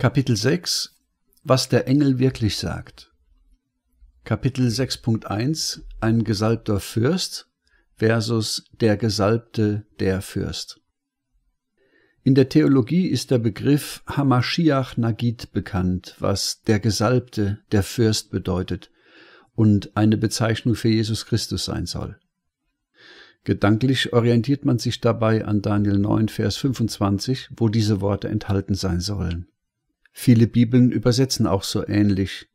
Kapitel 6 Was der Engel wirklich sagt. Kapitel 6.1 Ein gesalbter Fürst versus der Gesalbte der Fürst. In der Theologie ist der Begriff Hamashiach Nagid bekannt, was der Gesalbte der Fürst bedeutet und eine Bezeichnung für Jesus Christus sein soll. Gedanklich orientiert man sich dabei an Daniel 9, Vers 25, wo diese Worte enthalten sein sollen. Viele Bibeln übersetzen auch so ähnlich.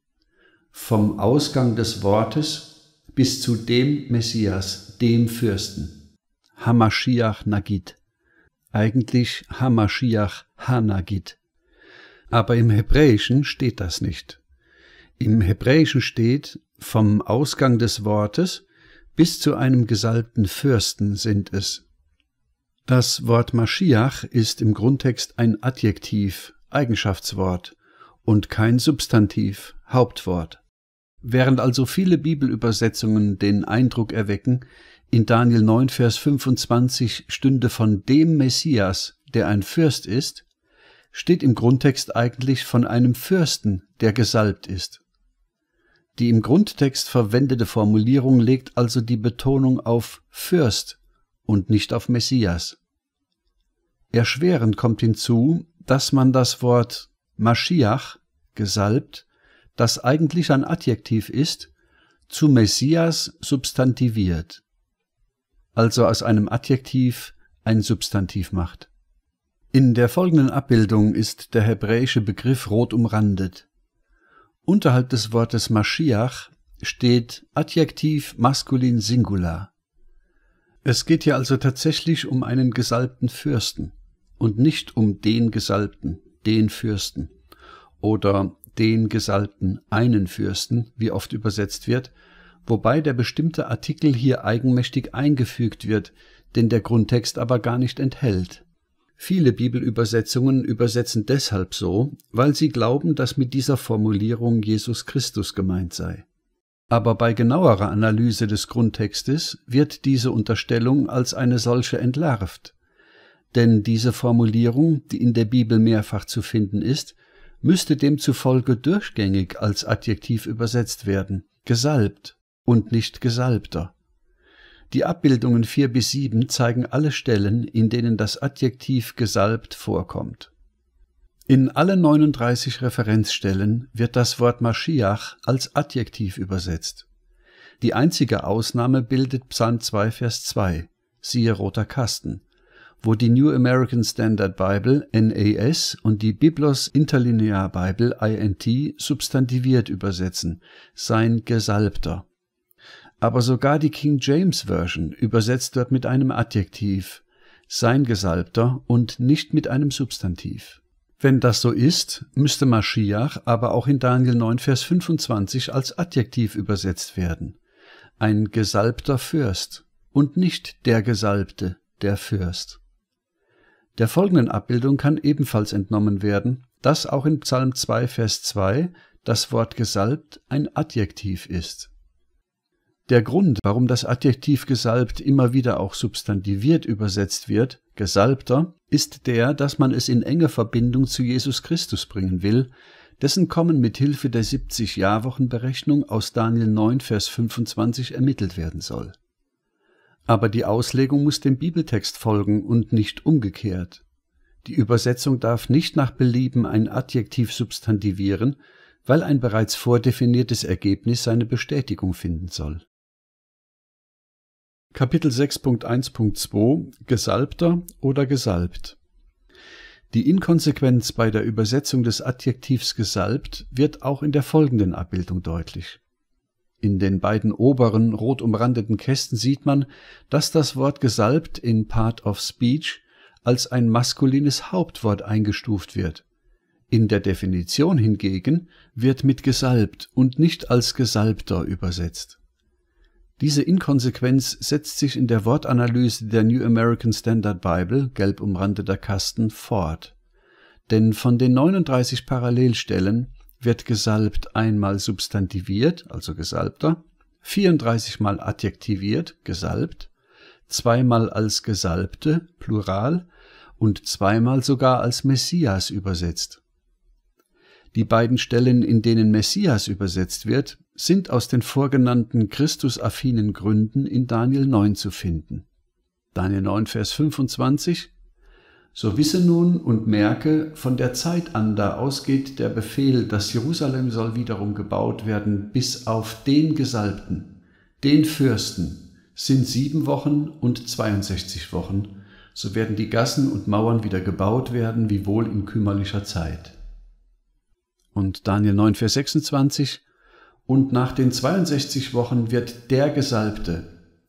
Vom Ausgang des Wortes bis zu dem Messias, dem Fürsten. Hamashiach Nagid. Eigentlich Hamashiach Hanagid. Aber im Hebräischen steht das nicht. Im Hebräischen steht, vom Ausgang des Wortes bis zu einem gesalbten Fürsten sind es. Das Wort Mashiach ist im Grundtext ein Adjektiv, Eigenschaftswort und kein Substantiv, Hauptwort. Während also viele Bibelübersetzungen den Eindruck erwecken, in Daniel 9, Vers 25 stünde von dem Messias, der ein Fürst ist, steht im Grundtext eigentlich von einem Fürsten, der gesalbt ist. Die im Grundtext verwendete Formulierung legt also die Betonung auf Fürst und nicht auf Messias. Erschwerend kommt hinzu, dass man das Wort Maschiach gesalbt, das eigentlich ein Adjektiv ist, zu Messias substantiviert, also aus einem Adjektiv ein Substantiv macht. In der folgenden Abbildung ist der hebräische Begriff rot umrandet. Unterhalb des Wortes Maschiach steht Adjektiv maskulin Singular. Es geht hier also tatsächlich um einen gesalbten Fürsten und nicht um den Gesalbten, den Fürsten oder den Gesalbten, einen Fürsten, wie oft übersetzt wird, wobei der bestimmte Artikel hier eigenmächtig eingefügt wird, den der Grundtext aber gar nicht enthält. Viele Bibelübersetzungen übersetzen deshalb so, weil sie glauben, dass mit dieser Formulierung Jesus Christus gemeint sei. Aber bei genauerer Analyse des Grundtextes wird diese Unterstellung als eine solche entlarvt. Denn diese Formulierung, die in der Bibel mehrfach zu finden ist, müsste demzufolge durchgängig als Adjektiv übersetzt werden, gesalbt und nicht gesalbter. Die Abbildungen 4 bis 7 zeigen alle Stellen, in denen das Adjektiv gesalbt vorkommt. In alle 39 Referenzstellen wird das Wort Maschiach als Adjektiv übersetzt. Die einzige Ausnahme bildet Psalm 2, Vers 2, siehe roter Kasten, wo die New American Standard Bible NAS und die Biblos Interlinear Bible INT substantiviert übersetzen, sein Gesalbter. Aber sogar die King James Version übersetzt wird mit einem Adjektiv, sein Gesalbter und nicht mit einem Substantiv. Wenn das so ist, müsste Maschiach aber auch in Daniel 9, Vers 25 als Adjektiv übersetzt werden. Ein gesalbter Fürst und nicht der Gesalbte, der Fürst. Der folgenden Abbildung kann ebenfalls entnommen werden, dass auch in Psalm 2, Vers 2 das Wort gesalbt ein Adjektiv ist. Der Grund, warum das Adjektiv gesalbt immer wieder auch substantiviert übersetzt wird, gesalbter, ist der, dass man es in enge Verbindung zu Jesus Christus bringen will, dessen Kommen mit Hilfe der 70 Jahrwochenberechnung aus Daniel 9 Vers 25 ermittelt werden soll. Aber die Auslegung muss dem Bibeltext folgen und nicht umgekehrt. Die Übersetzung darf nicht nach Belieben ein Adjektiv substantivieren, weil ein bereits vordefiniertes Ergebnis seine Bestätigung finden soll. Kapitel 6.1.2 Gesalbter oder Gesalbt Die Inkonsequenz bei der Übersetzung des Adjektivs gesalbt wird auch in der folgenden Abbildung deutlich. In den beiden oberen rot umrandeten Kästen sieht man, dass das Wort gesalbt in Part of Speech als ein maskulines Hauptwort eingestuft wird. In der Definition hingegen wird mit gesalbt und nicht als Gesalbter übersetzt. Diese Inkonsequenz setzt sich in der Wortanalyse der New American Standard Bible, gelb umrandeter Kasten, fort. Denn von den 39 Parallelstellen wird gesalbt einmal substantiviert, also gesalbter, 34 mal adjektiviert, gesalbt, zweimal als Gesalbte, Plural, und zweimal sogar als Messias übersetzt. Die beiden Stellen, in denen Messias übersetzt wird, sind aus den vorgenannten christusaffinen Gründen in Daniel 9 zu finden. Daniel 9, Vers 25, so wisse nun und merke, von der Zeit an da ausgeht der Befehl, dass Jerusalem soll wiederum gebaut werden, bis auf den Gesalbten, den Fürsten, sind sieben Wochen und 62 Wochen, so werden die Gassen und Mauern wieder gebaut werden, wie wohl in kümmerlicher Zeit. Und Daniel 9, Vers 26, und nach den 62 Wochen wird der Gesalbte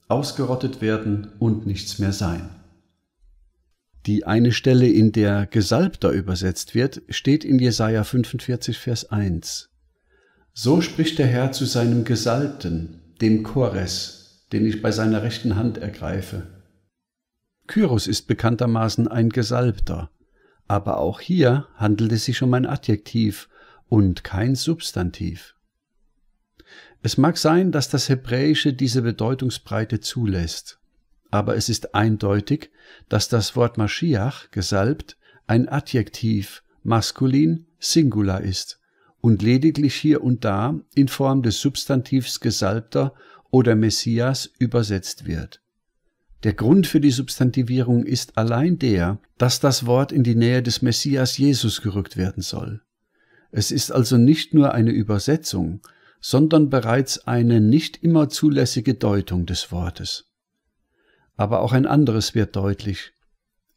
ausgerottet werden und nichts mehr sein. Die eine Stelle, in der Gesalbter übersetzt wird, steht in Jesaja 45, Vers 1. So spricht der Herr zu seinem Gesalbten, dem Chores, den ich bei seiner rechten Hand ergreife. Kyros ist bekanntermaßen ein Gesalbter, aber auch hier handelt es sich um ein Adjektiv und kein Substantiv. Es mag sein, dass das Hebräische diese Bedeutungsbreite zulässt aber es ist eindeutig, dass das Wort Maschiach, gesalbt, ein Adjektiv, maskulin, Singular ist und lediglich hier und da in Form des Substantivs Gesalbter oder Messias übersetzt wird. Der Grund für die Substantivierung ist allein der, dass das Wort in die Nähe des Messias Jesus gerückt werden soll. Es ist also nicht nur eine Übersetzung, sondern bereits eine nicht immer zulässige Deutung des Wortes. Aber auch ein anderes wird deutlich.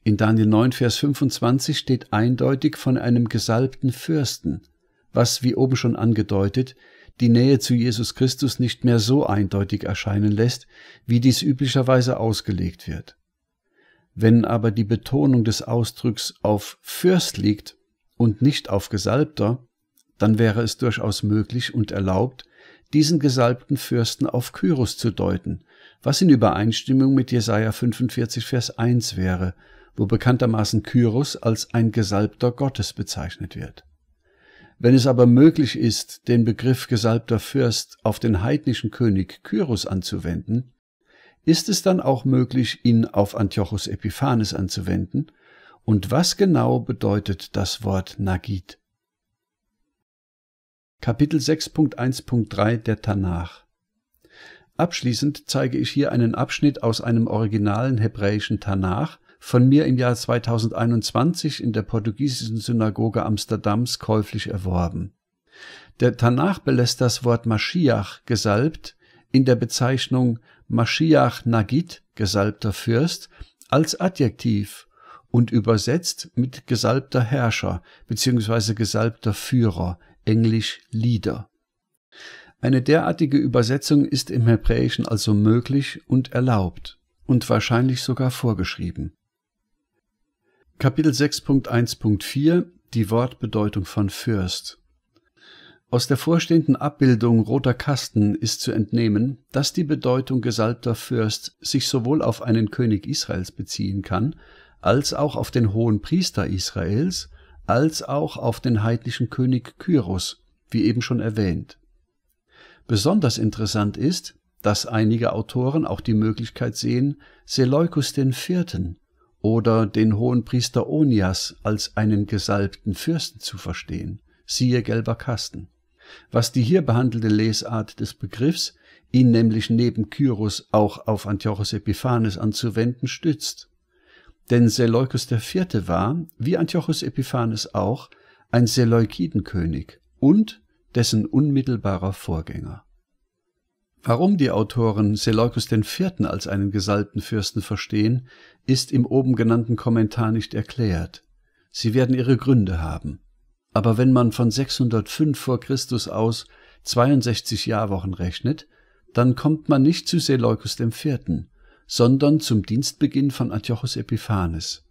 In Daniel 9, Vers 25 steht eindeutig von einem gesalbten Fürsten, was, wie oben schon angedeutet, die Nähe zu Jesus Christus nicht mehr so eindeutig erscheinen lässt, wie dies üblicherweise ausgelegt wird. Wenn aber die Betonung des Ausdrucks auf Fürst liegt und nicht auf Gesalbter, dann wäre es durchaus möglich und erlaubt, diesen gesalbten Fürsten auf Kyros zu deuten, was in Übereinstimmung mit Jesaja 45, Vers 1 wäre, wo bekanntermaßen Kyros als ein gesalbter Gottes bezeichnet wird. Wenn es aber möglich ist, den Begriff gesalbter Fürst auf den heidnischen König Kyros anzuwenden, ist es dann auch möglich, ihn auf Antiochus Epiphanes anzuwenden? Und was genau bedeutet das Wort Nagid? Kapitel 6.1.3 der Tanach. Abschließend zeige ich hier einen Abschnitt aus einem originalen hebräischen Tanach von mir im Jahr 2021 in der portugiesischen Synagoge Amsterdams käuflich erworben. Der Tanach belässt das Wort Maschiach gesalbt in der Bezeichnung Maschiach Nagit, gesalbter Fürst als Adjektiv und übersetzt mit gesalbter Herrscher bzw. gesalbter Führer englisch Lieder. Eine derartige Übersetzung ist im Hebräischen also möglich und erlaubt und wahrscheinlich sogar vorgeschrieben. Kapitel 6.1.4 Die Wortbedeutung von Fürst Aus der vorstehenden Abbildung roter Kasten ist zu entnehmen, dass die Bedeutung gesalbter Fürst sich sowohl auf einen König Israels beziehen kann, als auch auf den hohen Priester Israels als auch auf den heidnischen König Kyros, wie eben schon erwähnt. Besonders interessant ist, dass einige Autoren auch die Möglichkeit sehen, Seleukus IV. oder den Hohenpriester Onias als einen gesalbten Fürsten zu verstehen, siehe gelber Kasten, was die hier behandelte Lesart des Begriffs, ihn nämlich neben Kyros auch auf Antiochos Epiphanes anzuwenden, stützt. Denn Seleukos IV. war, wie Antiochus Epiphanes auch, ein Seleukidenkönig und dessen unmittelbarer Vorgänger. Warum die Autoren Seleukos IV. als einen gesalbten Fürsten verstehen, ist im oben genannten Kommentar nicht erklärt. Sie werden ihre Gründe haben. Aber wenn man von 605 vor Christus aus 62 Jahrwochen rechnet, dann kommt man nicht zu Seleukos IV., sondern zum Dienstbeginn von Antiochos Epiphanes.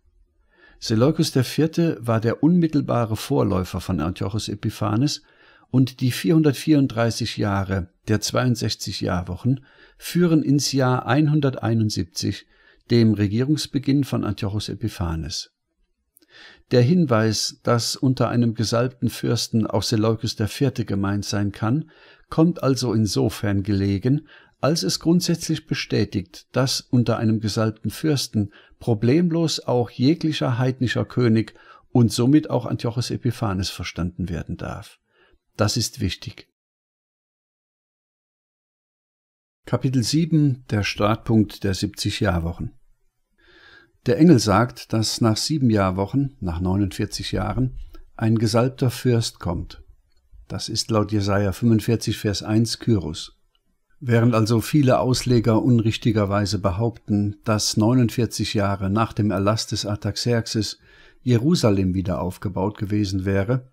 Seleukos IV. war der unmittelbare Vorläufer von Antiochos Epiphanes und die 434 Jahre der 62 Jahrwochen führen ins Jahr 171, dem Regierungsbeginn von Antiochos Epiphanes. Der Hinweis, dass unter einem gesalbten Fürsten auch Seleukos IV. gemeint sein kann, kommt also insofern gelegen, als es grundsätzlich bestätigt, dass unter einem gesalbten Fürsten problemlos auch jeglicher heidnischer König und somit auch Antiochus Epiphanes verstanden werden darf. Das ist wichtig. Kapitel 7 Der Startpunkt der 70 Jahrwochen Der Engel sagt, dass nach sieben Jahrwochen, nach 49 Jahren, ein gesalbter Fürst kommt. Das ist laut Jesaja 45, Vers 1 Kyros. Während also viele Ausleger unrichtigerweise behaupten, dass 49 Jahre nach dem Erlass des Artaxerxes Jerusalem wieder aufgebaut gewesen wäre,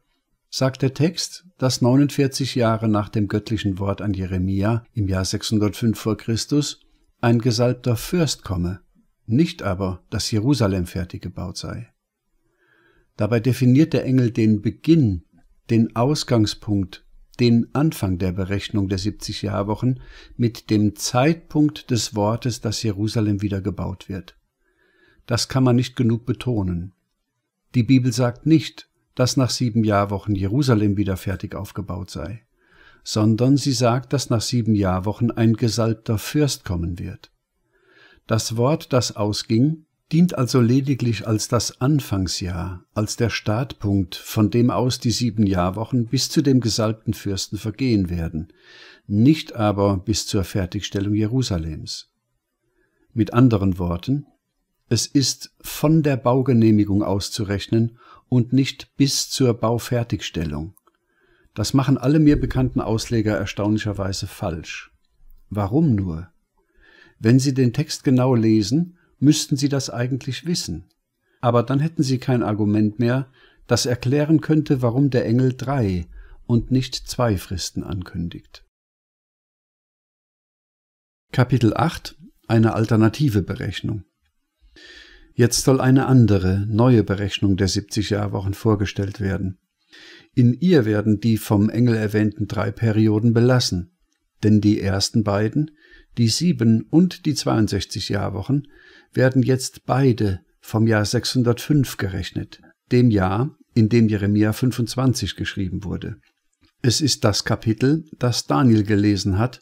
sagt der Text, dass 49 Jahre nach dem göttlichen Wort an Jeremia im Jahr 605 vor Christus ein gesalbter Fürst komme, nicht aber, dass Jerusalem fertig gebaut sei. Dabei definiert der Engel den Beginn, den Ausgangspunkt den Anfang der Berechnung der 70 Jahrwochen mit dem Zeitpunkt des Wortes, dass Jerusalem wieder gebaut wird. Das kann man nicht genug betonen. Die Bibel sagt nicht, dass nach sieben Jahrwochen Jerusalem wieder fertig aufgebaut sei, sondern sie sagt, dass nach sieben Jahrwochen ein gesalbter Fürst kommen wird. Das Wort, das ausging, dient also lediglich als das Anfangsjahr, als der Startpunkt, von dem aus die sieben Jahrwochen bis zu dem gesalbten Fürsten vergehen werden, nicht aber bis zur Fertigstellung Jerusalems. Mit anderen Worten, es ist von der Baugenehmigung auszurechnen und nicht bis zur Baufertigstellung. Das machen alle mir bekannten Ausleger erstaunlicherweise falsch. Warum nur? Wenn Sie den Text genau lesen, müssten sie das eigentlich wissen. Aber dann hätten sie kein Argument mehr, das erklären könnte, warum der Engel drei und nicht zwei Fristen ankündigt. Kapitel 8 Eine alternative Berechnung Jetzt soll eine andere, neue Berechnung der 70 Jahrwochen vorgestellt werden. In ihr werden die vom Engel erwähnten drei Perioden belassen, denn die ersten beiden, die sieben und die 62 Jahrwochen, werden jetzt beide vom Jahr 605 gerechnet, dem Jahr, in dem Jeremia 25 geschrieben wurde. Es ist das Kapitel, das Daniel gelesen hat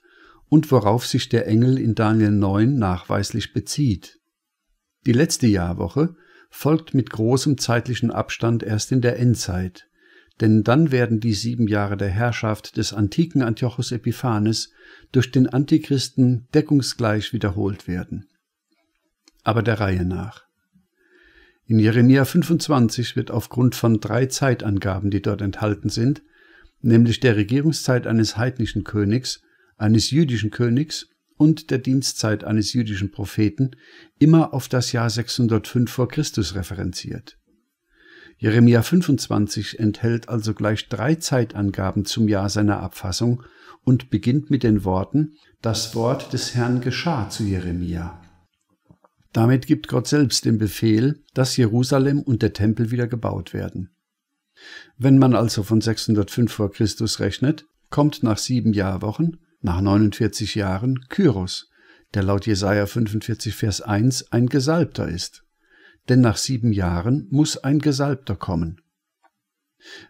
und worauf sich der Engel in Daniel 9 nachweislich bezieht. Die letzte Jahrwoche folgt mit großem zeitlichen Abstand erst in der Endzeit, denn dann werden die sieben Jahre der Herrschaft des antiken Antiochus Epiphanes durch den Antichristen deckungsgleich wiederholt werden aber der Reihe nach. In Jeremia 25 wird aufgrund von drei Zeitangaben, die dort enthalten sind, nämlich der Regierungszeit eines heidnischen Königs, eines jüdischen Königs und der Dienstzeit eines jüdischen Propheten, immer auf das Jahr 605 vor Christus referenziert. Jeremia 25 enthält also gleich drei Zeitangaben zum Jahr seiner Abfassung und beginnt mit den Worten, das Wort des Herrn geschah zu Jeremia. Damit gibt Gott selbst den Befehl, dass Jerusalem und der Tempel wieder gebaut werden. Wenn man also von 605 vor Christus rechnet, kommt nach sieben Jahrwochen, nach 49 Jahren, Kyros, der laut Jesaja 45, Vers 1 ein Gesalbter ist. Denn nach sieben Jahren muss ein Gesalbter kommen.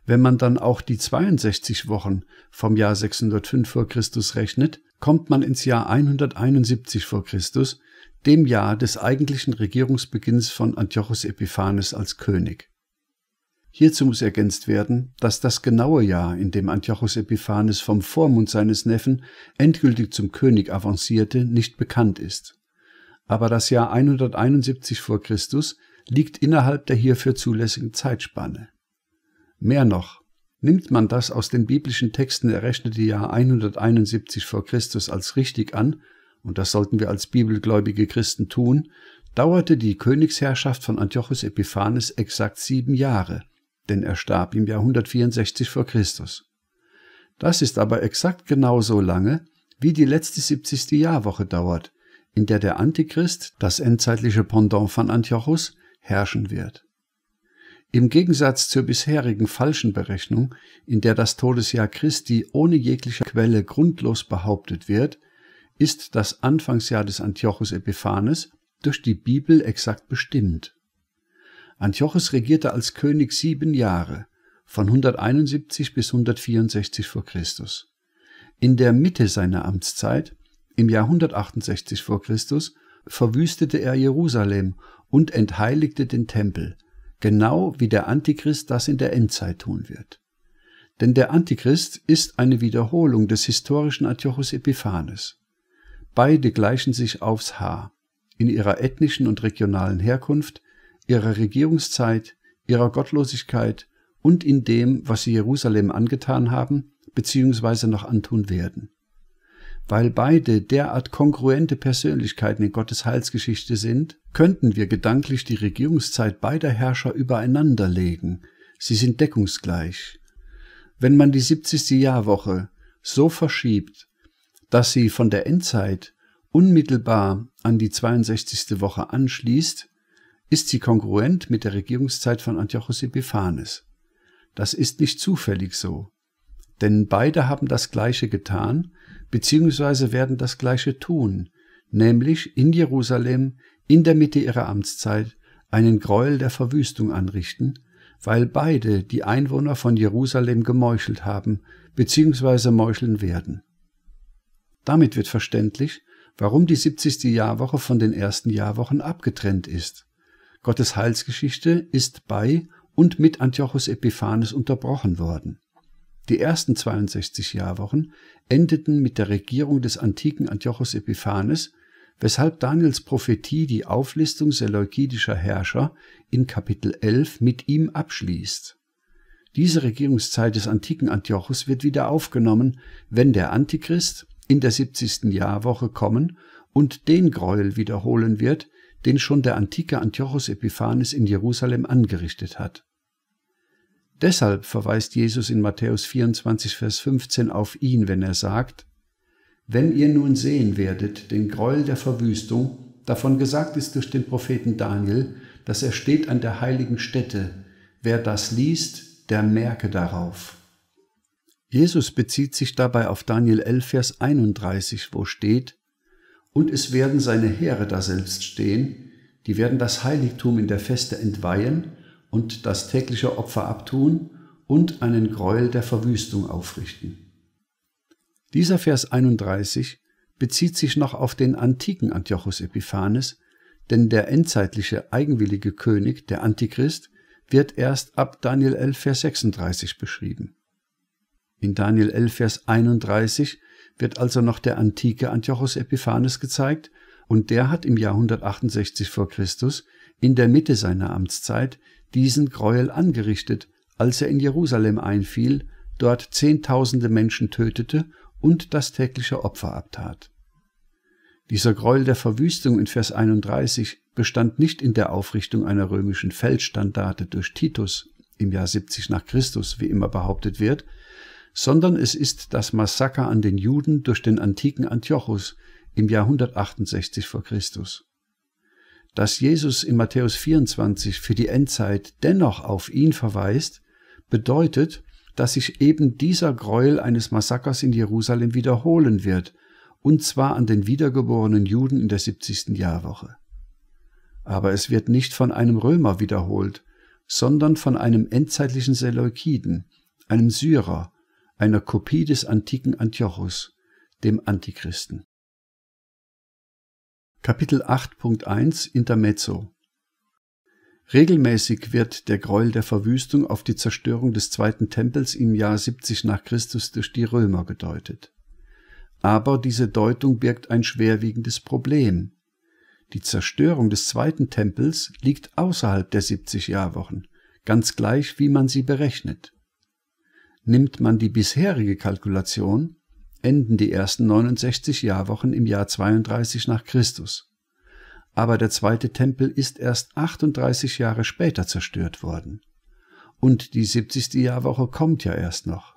Wenn man dann auch die 62 Wochen vom Jahr 605 vor Christus rechnet, kommt man ins Jahr 171 vor Christus, dem Jahr des eigentlichen Regierungsbeginns von Antiochos Epiphanes als König. Hierzu muss ergänzt werden, dass das genaue Jahr, in dem Antiochos Epiphanes vom Vormund seines Neffen endgültig zum König avancierte, nicht bekannt ist. Aber das Jahr 171 vor Christus liegt innerhalb der hierfür zulässigen Zeitspanne. Mehr noch, nimmt man das aus den biblischen Texten errechnete Jahr 171 vor Christus als richtig an, und das sollten wir als bibelgläubige Christen tun, dauerte die Königsherrschaft von Antiochus Epiphanes exakt sieben Jahre, denn er starb im Jahr 164 vor Christus. Das ist aber exakt genauso lange, wie die letzte 70. Jahrwoche dauert, in der der Antichrist, das endzeitliche Pendant von Antiochus, herrschen wird. Im Gegensatz zur bisherigen falschen Berechnung, in der das Todesjahr Christi ohne jegliche Quelle grundlos behauptet wird, ist das Anfangsjahr des Antiochus Epiphanes durch die Bibel exakt bestimmt. Antiochus regierte als König sieben Jahre, von 171 bis 164 vor Christus. In der Mitte seiner Amtszeit, im Jahr 168 vor Christus, verwüstete er Jerusalem und entheiligte den Tempel, genau wie der Antichrist das in der Endzeit tun wird. Denn der Antichrist ist eine Wiederholung des historischen Antiochus Epiphanes. Beide gleichen sich aufs Haar in ihrer ethnischen und regionalen Herkunft, ihrer Regierungszeit, ihrer Gottlosigkeit und in dem, was sie Jerusalem angetan haben bzw. noch antun werden. Weil beide derart kongruente Persönlichkeiten in Gottes Heilsgeschichte sind, könnten wir gedanklich die Regierungszeit beider Herrscher übereinander legen. Sie sind deckungsgleich. Wenn man die 70. Jahrwoche so verschiebt, dass sie von der Endzeit unmittelbar an die 62. Woche anschließt, ist sie kongruent mit der Regierungszeit von Antiochos Epiphanes. Das ist nicht zufällig so, denn beide haben das Gleiche getan, beziehungsweise werden das Gleiche tun, nämlich in Jerusalem in der Mitte ihrer Amtszeit einen Gräuel der Verwüstung anrichten, weil beide die Einwohner von Jerusalem gemeuchelt haben, beziehungsweise meucheln werden. Damit wird verständlich, warum die 70. Jahrwoche von den ersten Jahrwochen abgetrennt ist. Gottes Heilsgeschichte ist bei und mit Antiochus Epiphanes unterbrochen worden. Die ersten 62 Jahrwochen endeten mit der Regierung des antiken Antiochus Epiphanes, weshalb Daniels Prophetie die Auflistung seleukidischer Herrscher in Kapitel 11 mit ihm abschließt. Diese Regierungszeit des antiken Antiochus wird wieder aufgenommen, wenn der Antichrist in der 70. Jahrwoche kommen und den Gräuel wiederholen wird, den schon der antike Antiochos Epiphanes in Jerusalem angerichtet hat. Deshalb verweist Jesus in Matthäus 24, Vers 15 auf ihn, wenn er sagt, Wenn ihr nun sehen werdet den Gräuel der Verwüstung, davon gesagt ist durch den Propheten Daniel, dass er steht an der heiligen Stätte, wer das liest, der merke darauf. Jesus bezieht sich dabei auf Daniel 11, Vers 31, wo steht, Und es werden seine Heere daselbst stehen, die werden das Heiligtum in der Feste entweihen und das tägliche Opfer abtun und einen Gräuel der Verwüstung aufrichten. Dieser Vers 31 bezieht sich noch auf den antiken Antiochus Epiphanes, denn der endzeitliche eigenwillige König, der Antichrist, wird erst ab Daniel 11, Vers 36 beschrieben. In Daniel 11, Vers 31 wird also noch der antike Antiochos Epiphanes gezeigt, und der hat im Jahr 168 vor Christus in der Mitte seiner Amtszeit diesen Gräuel angerichtet, als er in Jerusalem einfiel, dort Zehntausende Menschen tötete und das tägliche Opfer abtat. Dieser Gräuel der Verwüstung in Vers 31 bestand nicht in der Aufrichtung einer römischen Feldstandarte durch Titus im Jahr 70 nach Christus, wie immer behauptet wird, sondern es ist das Massaker an den Juden durch den antiken Antiochus im Jahr 168 vor Christus. Dass Jesus in Matthäus 24 für die Endzeit dennoch auf ihn verweist, bedeutet, dass sich eben dieser Gräuel eines Massakers in Jerusalem wiederholen wird, und zwar an den wiedergeborenen Juden in der 70. Jahrwoche. Aber es wird nicht von einem Römer wiederholt, sondern von einem endzeitlichen Seleukiden, einem Syrer, einer Kopie des antiken Antiochus, dem Antichristen. Kapitel 8.1 Intermezzo Regelmäßig wird der Gräuel der Verwüstung auf die Zerstörung des zweiten Tempels im Jahr 70 nach Christus durch die Römer gedeutet. Aber diese Deutung birgt ein schwerwiegendes Problem. Die Zerstörung des zweiten Tempels liegt außerhalb der 70 Jahrwochen, ganz gleich wie man sie berechnet. Nimmt man die bisherige Kalkulation, enden die ersten 69 Jahrwochen im Jahr 32 nach Christus. Aber der zweite Tempel ist erst 38 Jahre später zerstört worden. Und die 70. Jahrwoche kommt ja erst noch.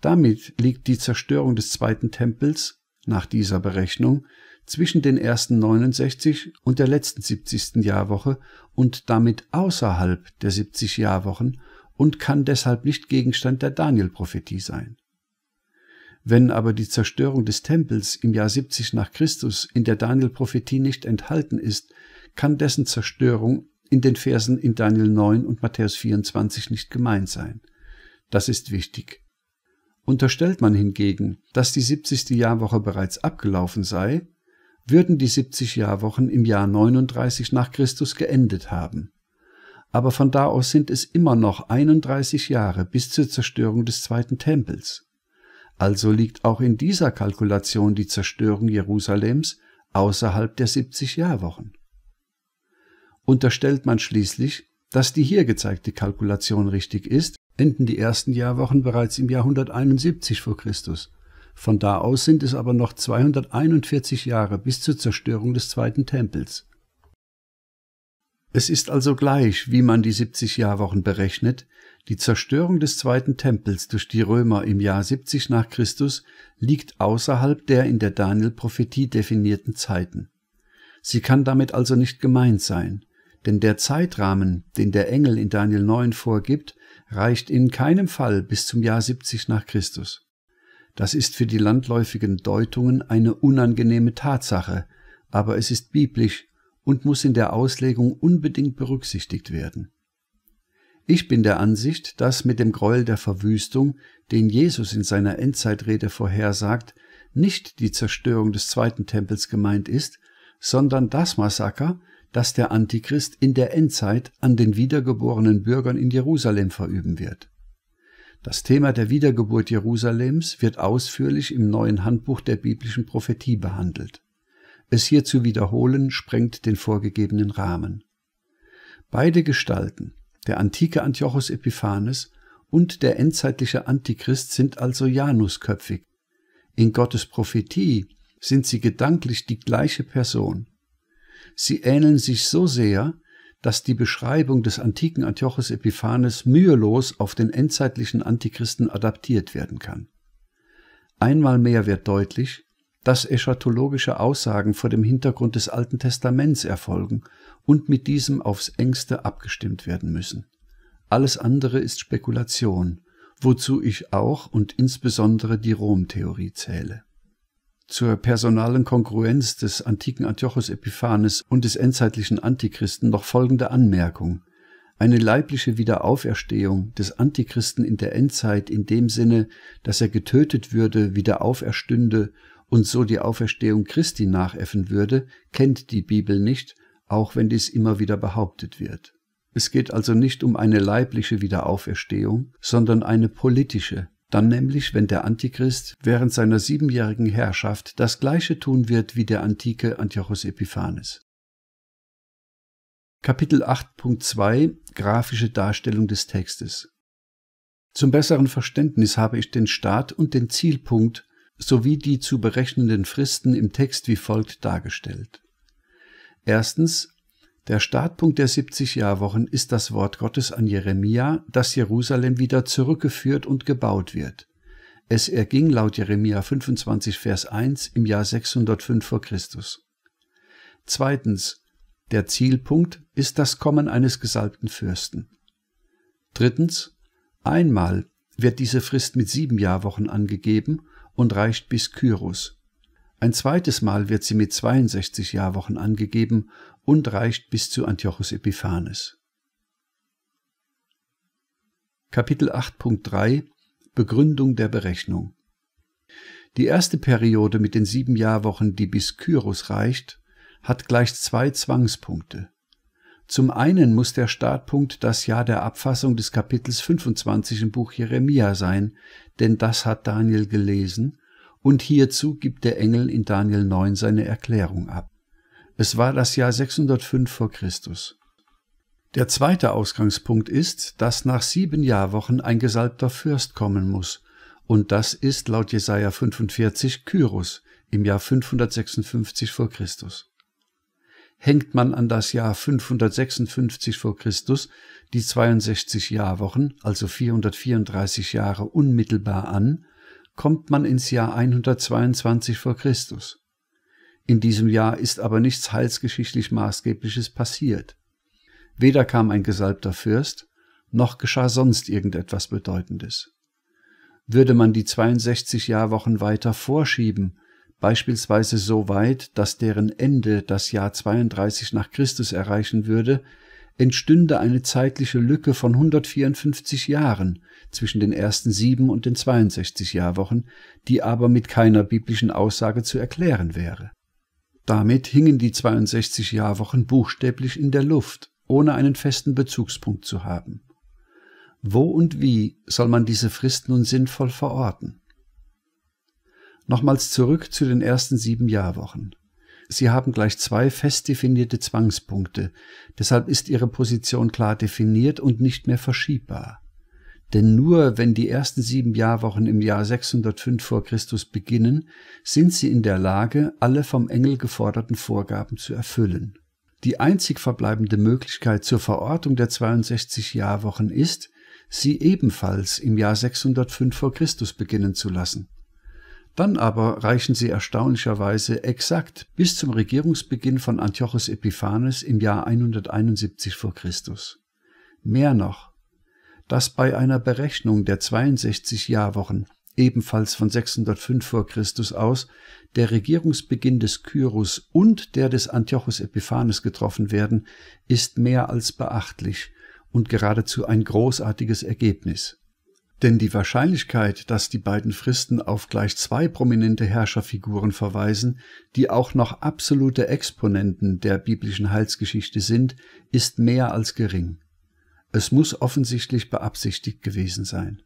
Damit liegt die Zerstörung des zweiten Tempels nach dieser Berechnung zwischen den ersten 69 und der letzten 70. Jahrwoche und damit außerhalb der 70 Jahrwochen und kann deshalb nicht Gegenstand der Daniel-Prophetie sein. Wenn aber die Zerstörung des Tempels im Jahr 70 nach Christus in der Daniel-Prophetie nicht enthalten ist, kann dessen Zerstörung in den Versen in Daniel 9 und Matthäus 24 nicht gemeint sein. Das ist wichtig. Unterstellt man hingegen, dass die 70. Jahrwoche bereits abgelaufen sei, würden die 70 Jahrwochen im Jahr 39 nach Christus geendet haben aber von da aus sind es immer noch 31 Jahre bis zur Zerstörung des zweiten Tempels. Also liegt auch in dieser Kalkulation die Zerstörung Jerusalems außerhalb der 70 Jahrwochen. Unterstellt man schließlich, dass die hier gezeigte Kalkulation richtig ist, enden die ersten Jahrwochen bereits im Jahr 171 vor Christus. Von da aus sind es aber noch 241 Jahre bis zur Zerstörung des zweiten Tempels. Es ist also gleich, wie man die 70 Jahrwochen berechnet, die Zerstörung des zweiten Tempels durch die Römer im Jahr 70 nach Christus liegt außerhalb der in der Daniel-Prophetie definierten Zeiten. Sie kann damit also nicht gemeint sein, denn der Zeitrahmen, den der Engel in Daniel 9 vorgibt, reicht in keinem Fall bis zum Jahr 70 nach Christus. Das ist für die landläufigen Deutungen eine unangenehme Tatsache, aber es ist biblisch und muss in der Auslegung unbedingt berücksichtigt werden. Ich bin der Ansicht, dass mit dem Gräuel der Verwüstung, den Jesus in seiner Endzeitrede vorhersagt, nicht die Zerstörung des zweiten Tempels gemeint ist, sondern das Massaker, das der Antichrist in der Endzeit an den wiedergeborenen Bürgern in Jerusalem verüben wird. Das Thema der Wiedergeburt Jerusalems wird ausführlich im neuen Handbuch der biblischen Prophetie behandelt. Es hier zu wiederholen sprengt den vorgegebenen Rahmen. Beide Gestalten, der antike Antiochos Epiphanes und der endzeitliche Antichrist, sind also janusköpfig. In Gottes Prophetie sind sie gedanklich die gleiche Person. Sie ähneln sich so sehr, dass die Beschreibung des antiken Antiochos Epiphanes mühelos auf den endzeitlichen Antichristen adaptiert werden kann. Einmal mehr wird deutlich, dass eschatologische Aussagen vor dem Hintergrund des Alten Testaments erfolgen und mit diesem aufs engste abgestimmt werden müssen. Alles andere ist Spekulation, wozu ich auch und insbesondere die Rom-Theorie zähle. Zur personalen Kongruenz des antiken Antiochos Epiphanes und des endzeitlichen Antichristen noch folgende Anmerkung. Eine leibliche Wiederauferstehung des Antichristen in der Endzeit in dem Sinne, dass er getötet würde, wieder auferstünde und so die Auferstehung Christi nachäffen würde, kennt die Bibel nicht, auch wenn dies immer wieder behauptet wird. Es geht also nicht um eine leibliche Wiederauferstehung, sondern eine politische, dann nämlich, wenn der Antichrist während seiner siebenjährigen Herrschaft das gleiche tun wird wie der antike Antiochos Epiphanes. Kapitel 8.2 Grafische Darstellung des Textes Zum besseren Verständnis habe ich den Start und den Zielpunkt sowie die zu berechnenden Fristen im Text wie folgt dargestellt. Erstens der Startpunkt der 70 Jahrwochen ist das Wort Gottes an Jeremia, dass Jerusalem wieder zurückgeführt und gebaut wird. Es erging laut Jeremia 25 Vers 1 im Jahr 605 vor Christus. Zweitens, der Zielpunkt ist das Kommen eines gesalbten Fürsten. Drittens, einmal wird diese Frist mit sieben Jahrwochen angegeben und reicht bis Kyros. Ein zweites Mal wird sie mit 62 Jahrwochen angegeben und reicht bis zu Antiochus Epiphanes. Kapitel 8.3 Begründung der Berechnung Die erste Periode mit den sieben Jahrwochen, die bis Kyros reicht, hat gleich zwei Zwangspunkte. Zum einen muss der Startpunkt das Jahr der Abfassung des Kapitels 25 im Buch Jeremia sein, denn das hat Daniel gelesen, und hierzu gibt der Engel in Daniel 9 seine Erklärung ab. Es war das Jahr 605 vor Christus. Der zweite Ausgangspunkt ist, dass nach sieben Jahrwochen ein gesalbter Fürst kommen muss, und das ist laut Jesaja 45 Kyros im Jahr 556 vor Christus hängt man an das Jahr 556 vor Christus die 62 Jahrwochen, also 434 Jahre unmittelbar an, kommt man ins Jahr 122 vor Christus. In diesem Jahr ist aber nichts heilsgeschichtlich Maßgebliches passiert. Weder kam ein gesalbter Fürst, noch geschah sonst irgendetwas Bedeutendes. Würde man die 62 Jahrwochen weiter vorschieben beispielsweise so weit, dass deren Ende das Jahr 32 nach Christus erreichen würde, entstünde eine zeitliche Lücke von 154 Jahren zwischen den ersten sieben und den 62 Jahrwochen, die aber mit keiner biblischen Aussage zu erklären wäre. Damit hingen die 62 Jahrwochen buchstäblich in der Luft, ohne einen festen Bezugspunkt zu haben. Wo und wie soll man diese Frist nun sinnvoll verorten? Nochmals zurück zu den ersten sieben Jahrwochen. Sie haben gleich zwei fest definierte Zwangspunkte, deshalb ist Ihre Position klar definiert und nicht mehr verschiebbar. Denn nur wenn die ersten sieben Jahrwochen im Jahr 605 vor Christus beginnen, sind sie in der Lage, alle vom Engel geforderten Vorgaben zu erfüllen. Die einzig verbleibende Möglichkeit zur Verortung der 62 Jahrwochen ist, sie ebenfalls im Jahr 605 vor Christus beginnen zu lassen. Dann aber reichen sie erstaunlicherweise exakt bis zum Regierungsbeginn von Antiochos Epiphanes im Jahr 171 v. Chr. Mehr noch, dass bei einer Berechnung der 62 Jahrwochen ebenfalls von 605 v. Chr. aus, der Regierungsbeginn des Kyros und der des Antiochos Epiphanes getroffen werden, ist mehr als beachtlich und geradezu ein großartiges Ergebnis. Denn die Wahrscheinlichkeit, dass die beiden Fristen auf gleich zwei prominente Herrscherfiguren verweisen, die auch noch absolute Exponenten der biblischen Heilsgeschichte sind, ist mehr als gering. Es muss offensichtlich beabsichtigt gewesen sein.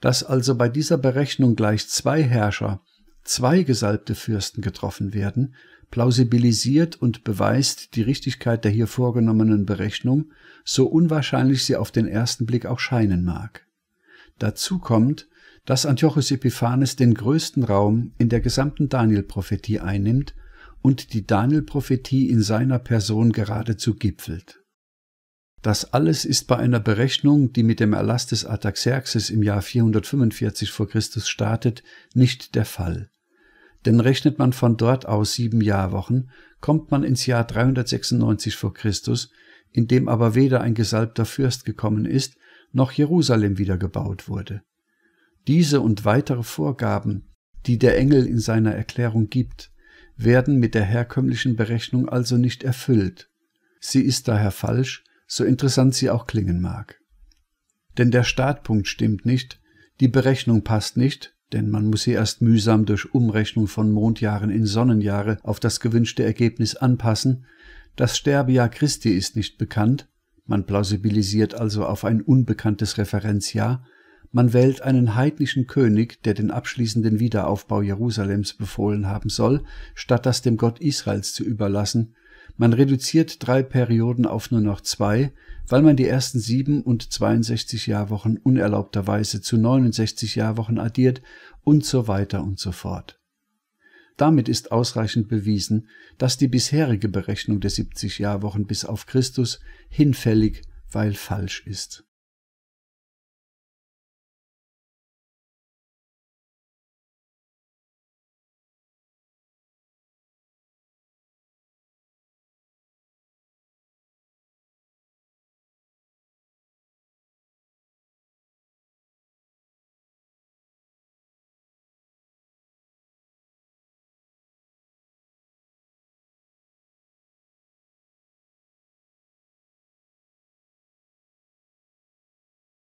Dass also bei dieser Berechnung gleich zwei Herrscher, zwei gesalbte Fürsten getroffen werden, plausibilisiert und beweist die Richtigkeit der hier vorgenommenen Berechnung, so unwahrscheinlich sie auf den ersten Blick auch scheinen mag. Dazu kommt, dass Antiochus Epiphanes den größten Raum in der gesamten Daniel-Prophetie einnimmt und die Daniel-Prophetie in seiner Person geradezu gipfelt. Das alles ist bei einer Berechnung, die mit dem Erlass des Artaxerxes im Jahr 445 vor Christus startet, nicht der Fall. Denn rechnet man von dort aus sieben Jahrwochen, kommt man ins Jahr 396 vor Christus, in dem aber weder ein gesalbter Fürst gekommen ist, noch Jerusalem wiedergebaut wurde. Diese und weitere Vorgaben, die der Engel in seiner Erklärung gibt, werden mit der herkömmlichen Berechnung also nicht erfüllt. Sie ist daher falsch, so interessant sie auch klingen mag. Denn der Startpunkt stimmt nicht, die Berechnung passt nicht, denn man muss sie erst mühsam durch Umrechnung von Mondjahren in Sonnenjahre auf das gewünschte Ergebnis anpassen, das Sterbejahr Christi ist nicht bekannt, man plausibilisiert also auf ein unbekanntes Referenzjahr, man wählt einen heidnischen König, der den abschließenden Wiederaufbau Jerusalems befohlen haben soll, statt das dem Gott Israels zu überlassen, man reduziert drei Perioden auf nur noch zwei, weil man die ersten sieben und 62 Jahrwochen unerlaubterweise zu 69 Jahrwochen addiert und so weiter und so fort. Damit ist ausreichend bewiesen, dass die bisherige Berechnung der 70 Jahrwochen bis auf Christus hinfällig, weil falsch ist